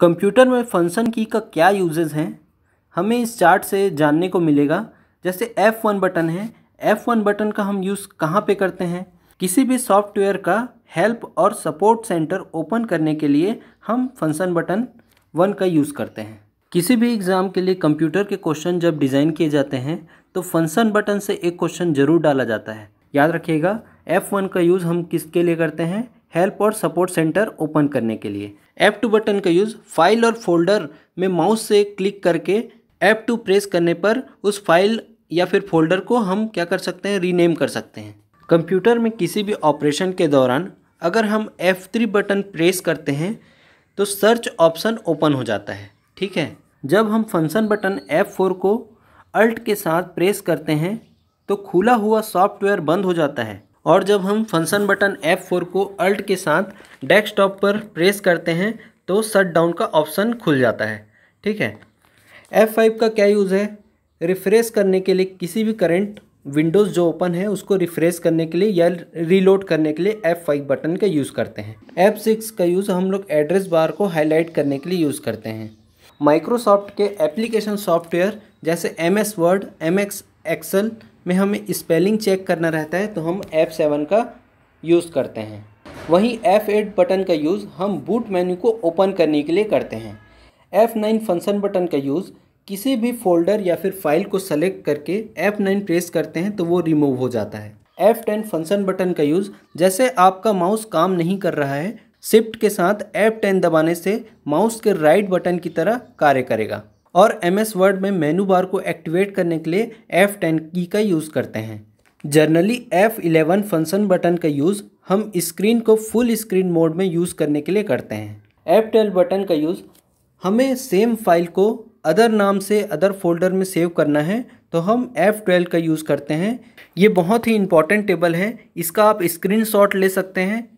computer में function की का क्या यूजेज हैं हमें इस चार्ट से जानने को मिलेगा जैसे एफ़ वन बटन है एफ़ वन बटन का हम यूज़ कहाँ पे करते हैं किसी भी सॉफ्टवेयर का हेल्प और सपोर्ट सेंटर ओपन करने के लिए हम फंक्शन बटन वन का यूज़ करते हैं किसी भी एग्ज़ाम के लिए कंप्यूटर के क्वेश्चन जब डिज़ाइन किए जाते हैं तो फंक्शन बटन से एक क्वेश्चन ज़रूर डाला जाता है याद रखिएगा एफ़ वन का यूज़ हम किसके लिए करते हैं हेल्प और सपोर्ट सेंटर ओपन करने के लिए एफ़ टू बटन का यूज़ फाइल और फोल्डर में माउस से क्लिक करके ऐप टू प्रेस करने पर उस फाइल या फिर फोल्डर को हम क्या कर सकते हैं रीनेम कर सकते हैं कंप्यूटर में किसी भी ऑपरेशन के दौरान अगर हम F3 बटन प्रेस करते हैं तो सर्च ऑप्शन ओपन हो जाता है ठीक है जब हम फंक्शन बटन F4 को अल्ट के साथ प्रेस करते हैं तो खुला हुआ सॉफ्टवेयर बंद हो जाता है और जब हम फंक्शन बटन F4 को अल्ट के साथ डेस्कटॉप पर प्रेस करते हैं तो शट डाउन का ऑप्शन खुल जाता है ठीक है F5 का क्या यूज़ है रिफ्रेश करने के लिए किसी भी करंट विंडोज़ जो ओपन है उसको रिफ्रेश करने के लिए या रीलोड करने के लिए F5 बटन का यूज़ करते हैं F6 का यूज़ हम लोग एड्रेस बार को हाईलाइट करने के लिए यूज़ करते हैं माइक्रोसॉफ्ट के एप्लीकेशन सॉफ्टवेयर जैसे M S Word M X Excel में हमें स्पेलिंग चेक करना रहता है तो हम एफ़ सेवन का यूज़ करते हैं वहीं एफ़ एट बटन का यूज़ हम बूट मेन्यू को ओपन करने के लिए करते हैं एफ़ नाइन फंक्शन बटन का यूज़ किसी भी फोल्डर या फिर फाइल को सेलेक्ट करके एफ़ नाइन प्रेस करते हैं तो वो रिमूव हो जाता है एफ़ टेन फंक्शन बटन का यूज़ जैसे आपका माउस काम नहीं कर रहा है शिफ्ट के साथ एफ़ टेन दबाने से माउस के राइट बटन की तरह कार्य करेगा और एम एस वर्ड में मेनू बार को एक्टिवेट करने के लिए एफ़ टेन की का यूज़ करते हैं जर्नली इलेवन फंक्शन बटन का यूज़ हम स्क्रीन को फुल स्क्रीन मोड में यूज़ करने के लिए करते हैं एफ़ ट्वेल्व बटन का यूज़ हमें सेम फाइल को अदर नाम से अदर फोल्डर में सेव करना है तो हम F12 का यूज़ करते हैं ये बहुत ही इंपॉर्टेंट टेबल है इसका आप स्क्रीनशॉट ले सकते हैं